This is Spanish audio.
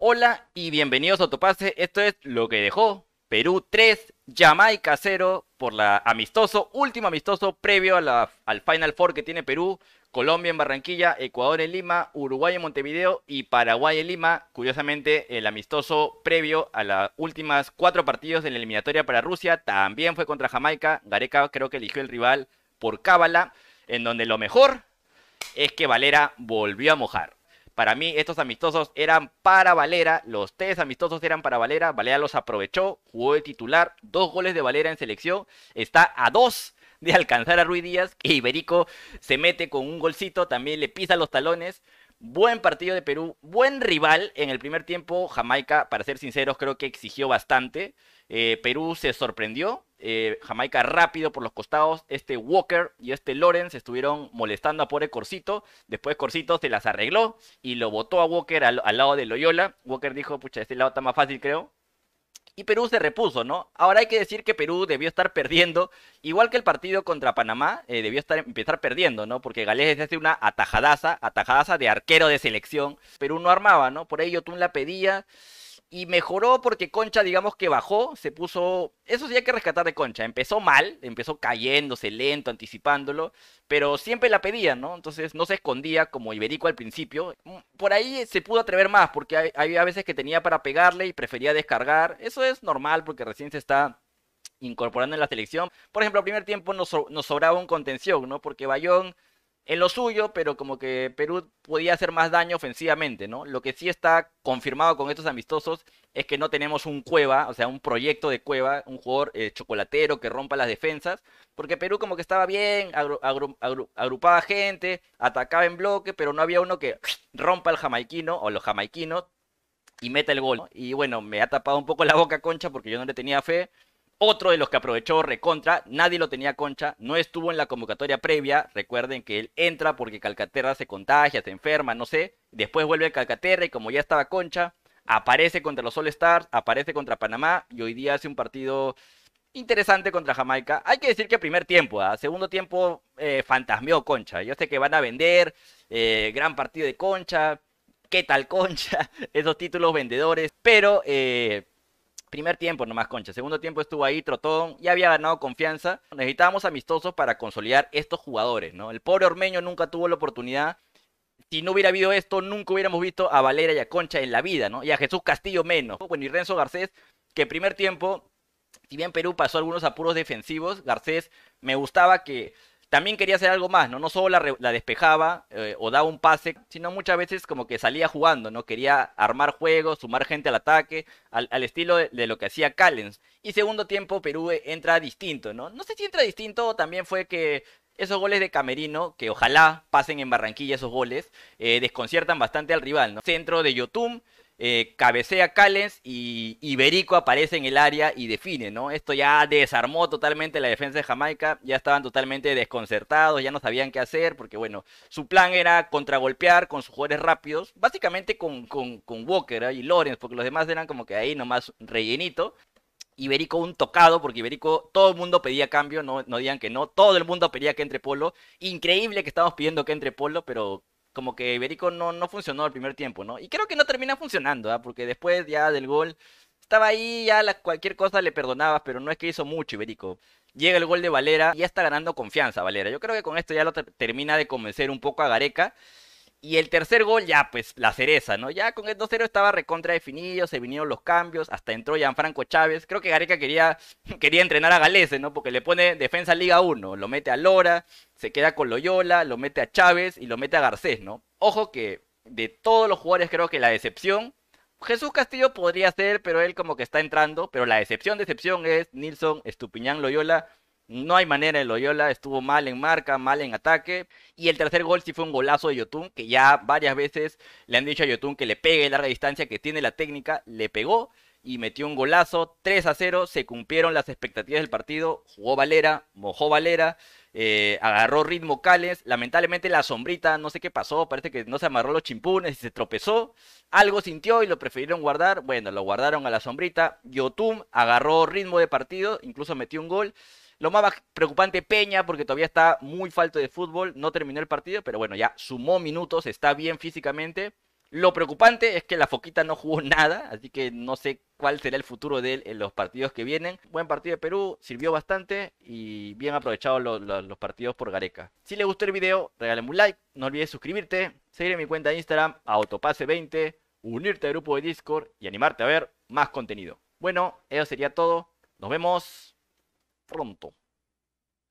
Hola y bienvenidos a Autopase. Esto es lo que dejó Perú 3, Jamaica 0 por la amistoso, último amistoso previo a la, al Final Four que tiene Perú, Colombia en Barranquilla, Ecuador en Lima, Uruguay en Montevideo y Paraguay en Lima. Curiosamente, el amistoso previo a las últimas cuatro partidos en la eliminatoria para Rusia también fue contra Jamaica. Gareca creo que eligió el rival por cábala, en donde lo mejor es que Valera volvió a mojar. Para mí, estos amistosos eran para Valera. Los tres amistosos eran para Valera. Valera los aprovechó, jugó de titular. Dos goles de Valera en selección. Está a dos de alcanzar a Ruiz Díaz. Iberico se mete con un golcito. También le pisa los talones. Buen partido de Perú, buen rival en el primer tiempo. Jamaica, para ser sinceros, creo que exigió bastante. Eh, Perú se sorprendió, eh, Jamaica rápido por los costados. Este Walker y este Lawrence estuvieron molestando a pobre Corsito. Después Corsito se las arregló y lo botó a Walker al, lado de Loyola. Walker dijo, pucha, este lado está más fácil, creo. Y Perú se repuso, ¿no? Ahora hay que decir que Perú debió estar perdiendo, igual que el partido contra Panamá, eh, debió estar, empezar perdiendo, ¿no? Porque Gales hace una atajadaza, atajadaza de arquero de selección. Perú no armaba, ¿no? Por ello tú la pedía y mejoró porque Concha, digamos que bajó, se puso. Eso sí hay que rescatar de Concha. Empezó mal, empezó cayéndose lento, anticipándolo, pero siempre la pedía ¿no? Entonces no se escondía como Iberico al principio. Mm, por ahí se pudo atrever más, porque había veces que tenía para pegarle y prefería descargar. Eso es normal porque recién se está incorporando en la selección. Por ejemplo, al primer tiempo nos, sobraba un contención, ¿no? Porque Bayón en lo suyo, pero como que Perú podía hacer más daño ofensivamente, ¿no? Lo que sí está confirmado con estos amistosos es que no tenemos un cueva, o sea, un proyecto de cueva, un jugador eh, chocolatero que rompa las defensas, porque Perú como que estaba bien, agrupaba gente, atacaba en bloque, pero no había uno que rompa el jamaiquino o los jamaiquinos y meta el gol. Y bueno, me ha tapado un poco la boca Concha porque yo no le tenía fe, otro de los que aprovechó recontra, nadie lo tenía concha, no estuvo en la convocatoria previa. Recuerden que él entra porque Calcaterra se contagia, se enferma, no sé. Después vuelve a Calcaterra y como ya estaba concha, aparece contra los All Stars, aparece contra Panamá y hoy día hace un partido interesante contra Jamaica. Hay que decir que primer tiempo, a ¿ah? segundo tiempo eh, fantasmeó concha. Yo sé que van a vender, eh, gran partido de concha, qué tal concha, esos títulos vendedores, pero eh, Primer tiempo nomás, Concha. Segundo tiempo estuvo ahí, Trotón. Ya había ganado confianza. Necesitábamos amistosos para consolidar estos jugadores, ¿no? El pobre Ormeño nunca tuvo la oportunidad. Si no hubiera habido esto, nunca hubiéramos visto a Valera y a Concha en la vida, ¿no? Y a Jesús Castillo menos. Bueno, y Renzo Garcés, que en primer tiempo, si bien Perú pasó algunos apuros defensivos, Garcés me gustaba que también quería hacer algo más, ¿no? No solo la, despejaba eh, o daba un pase, sino muchas veces como que salía jugando, ¿no? Quería armar juegos, sumar gente al ataque, al, estilo de, lo que hacía Callens. Y segundo tiempo Perú eh, entra distinto, ¿no? No sé si entra distinto también fue que esos goles de Camerino, que ojalá pasen en Barranquilla esos goles, eh, desconciertan bastante al rival, ¿no? Centro de Yotum, eh, cabecea Callens y Iberico aparece en el área y define, ¿no? Esto ya desarmó totalmente la defensa de Jamaica, ya estaban totalmente desconcertados, ya no sabían qué hacer, porque bueno, su plan era contragolpear con sus jugadores rápidos, básicamente con, con, Walker ¿eh? y Lawrence, porque los demás eran como que ahí nomás rellenito. Iberico un tocado, porque Iberico todo el mundo pedía cambio, no, no digan que no, todo el mundo pedía que entre Polo. Increíble que estamos pidiendo que entre Polo, pero como que Iberico no, no funcionó el primer tiempo, ¿no? Y creo que no termina funcionando, ¿ah? porque después ya del gol estaba ahí, ya cualquier cosa le perdonabas, pero no es que hizo mucho Iberico. Llega el gol de Valera y ya está ganando confianza Valera. Yo creo que con esto ya lo termina de convencer un poco a Gareca. Y el tercer gol, ya pues la cereza, ¿no? Ya con el 2-0 estaba recontra definido, se vinieron los cambios, hasta entró Gianfranco Chávez. Creo que Gareca quería, quería entrenar a Galese, ¿no? Porque le pone defensa Liga 1, lo mete a Lora, se queda con Loyola, lo mete a Chávez y lo mete a Garcés, ¿no? Ojo que de todos los jugadores creo que la decepción, Jesús Castillo podría ser, pero él como que está entrando, pero la decepción, decepción es Nilson, Estupiñán, Loyola no hay manera de Loyola, estuvo mal en marca, mal en ataque. Y el tercer gol sí fue un golazo de Yotun, que ya varias veces le han dicho a Yotun que le pegue a larga distancia, que tiene la técnica, le pegó y metió un golazo. 3 a 0, se cumplieron las expectativas del partido, jugó Valera, mojó Valera, eh, agarró ritmo Cales. Lamentablemente la sombrita, no sé qué pasó, parece que no se amarró los chimpunes y se tropezó. Algo sintió y lo prefirieron guardar. Bueno, lo guardaron a la sombrita. Yotun agarró ritmo de partido, incluso metió un gol. Lo más preocupante, Peña, porque todavía está muy falto de fútbol, no terminó el partido, pero bueno, ya sumó minutos, está bien físicamente. Lo preocupante es que la Foquita no jugó nada, así que no sé cuál será el futuro de él en los partidos que vienen. Buen partido de Perú, sirvió bastante y bien aprovechado los, partidos por Gareca. Si le gustó el video, regálame un like, no olvides suscribirte, seguir en mi cuenta de Instagram, autopase20, unirte al grupo de Discord y animarte a ver más contenido. Bueno, eso sería todo, nos vemos pronto.